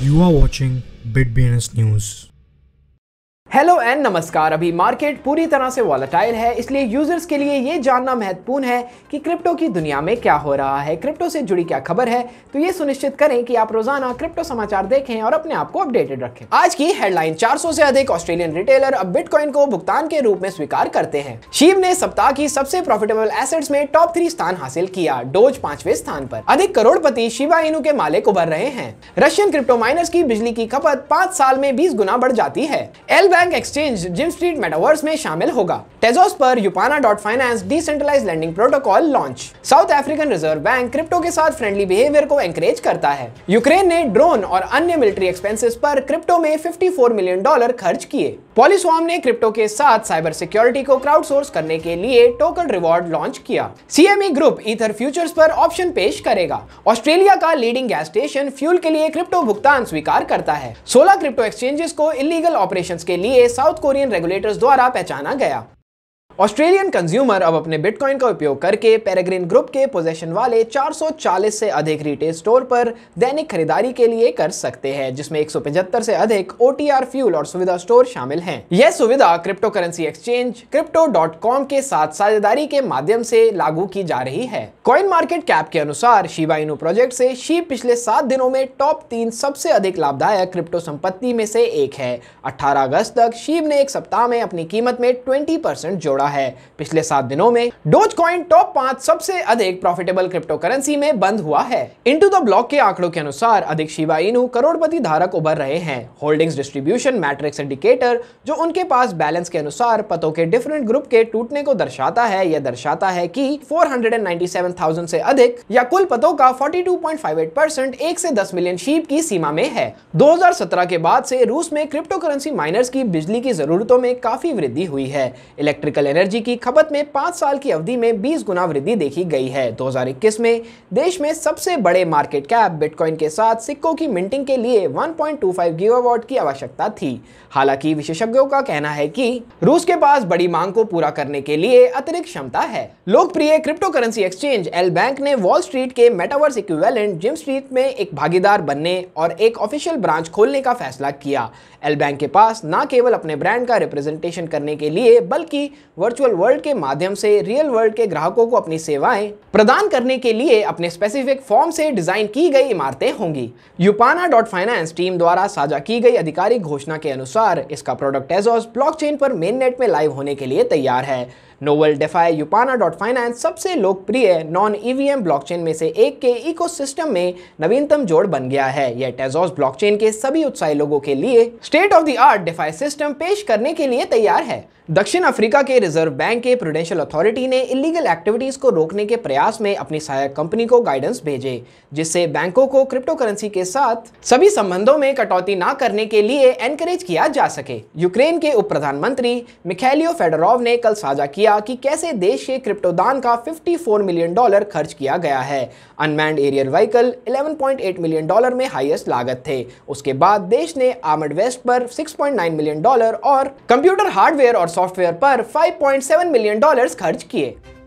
You are watching BitBNS News. Hello and नमस्कार अभी market पूरी तरह से वॉलेटाइल है इसलिए यूजर्स के लिए ये जानना महत्वपूर्ण है कि क्रिप्टो की दुनिया में क्या हो रहा है क्रिप्टो से जुड़ी क्या खबर है तो ये सुनिश्चित करें कि आप रोजाना क्रिप्टो समाचार देखें और अपने आप को अपडेटेड रखें आज की हेडलाइन 400 से अधिक ऑस्ट्रेलियन रिटेलर अब बिटकॉइन को भुगतान के रूप में स्वीकार करते हैं शिव ने सप्ताह की सबसे प्रॉफिटेबल एसेट्स में टॉप थ्री स्थान हासिल किया डोज पांचवे स्थान पर अधिक करोड़पति शिवा इनू के मालिक उभर रहे हैं रशियन क्रिप्टो माइनर्स की बिजली की खपत पाँच साल में बीस गुना बढ़ जाती है LBank exchange Gym Street metaverse में शामिल होगा टेजोस पर Yupana dot finance decentralize lending protocol launch South African reserve bank crypto के साथ फ्रेंडली बिहेवियर को एंकरेज करता है यूक्रेन ने ड्रोन और अन्य मिलिट्री एक्सपेंसेस पर क्रिप्टो में 54 मिलियन डॉलर खर्च किए पॉलिसवॉम ने क्रिप्टो के साथ साइबर सिक्योरिटी को क्राउडसोर्स करने के लिए टोकन रिवॉर्ड लॉन्च किया सीएमई ग्रुप इथर फ्यूचर्स पर ऑप्शन पेश करेगा ऑस्ट्रेलिया का लीडिंग गैस स्टेशन फ्यूल के लिए क्रिप्टो भुगतान स्वीकार करता है सोलह क्रिप्टो एक्सचेंजेस को इलीगल ऑपरेशन के लिए लिए साउथ कोरियन रेगुलेटर्स द्वारा पहचाना गया ऑस्ट्रेलियन कंज्यूमर अब अपने बिटकॉइन का उपयोग करके पेरेग्रीन ग्रुप के पोजेशन वाले 440 से अधिक रिटेल स्टोर पर दैनिक खरीदारी के लिए कर सकते हैं जिसमें 175 से अधिक ओ फ्यूल और सुविधा स्टोर शामिल हैं। यह सुविधा cryptocurrency exchange crypto dot com के साथ साझेदारी के माध्यम से लागू की जा रही है कॉइन मार्केट कैप के अनुसार इनू प्रोजेक्ट से शी पिछले सात दिनों में टॉप तीन सबसे अधिक लाभदायक क्रिप्टो संपत्ति में से एक है अठारह अगस्त तक शिव ने एक सप्ताह में अपनी कीमत में ट्वेंटी जोड़ा है पिछले सात दिनों में डोज कॉइन टॉप पांच सबसे अधिक प्रॉफिटेबल क्रिप्टो करेंसी में बंद हुआ है इंटू द ब्लॉक के आंकड़ों के अनुसार अधिक शिवा इनू करोड़पति धारक उभर रहे हैं होल्डिंग्स डिस्ट्रीब्यूशन मैट्रिक्स इंडिकेटर जो उनके पास बैलेंस के अनुसार पतों के डिफरेंट ग्रुप के टूटने को दर्शाता है यह दर्शाता है की फोर से अधिक या कुल पतों का फोर्टी परसेंट एक से दस मिलियन शीप की सीमा में है 2017 के बाद से रूस में क्रिप्टो करेंसी माइनर्स की बिजली की जरूरतों में काफी वृद्धि हुई है इलेक्ट्रिकल एनर्जी की खपत में पाँच साल की अवधि में 20 गुना वृद्धि देखी गई है 2021 में देश में सबसे बड़े मार्केट कैप बिटकॉइन के साथ सिक्कों की मिंटिंग के लिए 1.25 गीगावाट की आवश्यकता थी हालांकि विशेषज्ञों का कहना है कि रूस के पास बड़ी मांग को पूरा करने के लिए अतिरिक्त क्षमता है लोकप्रिय cryptocurrency exchange LBank ने वॉल स्ट्रीट के मेटावर्स इक्वेलेंट जिम स्ट्रीट में एक भागीदार बनने और एक ऑफिशियल ब्रांच खोलने का फैसला किया एल बैंक के पास न केवल अपने ब्रांड का रिप्रेजेंटेशन करने के लिए बल्कि वर्चुअल वर्ल्ड के माध्यम से रियल वर्ल्ड के ग्राहकों को अपनी सेवाएं प्रदान करने के लिए अपने स्पेसिफिक फॉर्म से डिजाइन की गई इमारतें होंगी यूपाना डॉट फाइनेंस टीम द्वारा साझा की गई आधिकारिक घोषणा के अनुसार इसका प्रोडक्ट एजॉस ब्लॉकचेन पर मेननेट में लाइव होने के लिए तैयार है novel DeFi Yupana dot finance सबसे लोकप्रिय नॉन ईवीएम ब्लॉकचेन में से एक के इकोसिस्टम में नवीनतम जोड़ बन गया है यह टेजोस ब्लॉकचेन के सभी उत्साही लोगों के लिए state of the art DeFi system पेश करने के लिए तैयार है दक्षिण अफ्रीका के रिजर्व बैंक के प्रोडेंशियल अथॉरिटी ने इलीगल एक्टिविटीज को रोकने के प्रयास में अपनी सहायक कंपनी को गाइडेंस भेजे जिससे बैंकों को क्रिप्टो करेंसी के साथ सभी संबंधों में कटौती ना करने के लिए एनकरेज किया जा सके यूक्रेन के उप प्रधानमंत्री मिखेलियो फेडोरोव ने कल साझा किया किया कि कैसे देश के क्रिप्टोदान का 54 मिलियन डॉलर खर्च किया गया है unmanned aerial vehicle 11.8 million dollar में हाईएस्ट लागत थे उसके बाद देश ने आर्मड वेस्ट पर 6.9 मिलियन डॉलर और कंप्यूटर हार्डवेयर और सॉफ्टवेयर पर 5.7 मिलियन डॉलर्स खर्च किए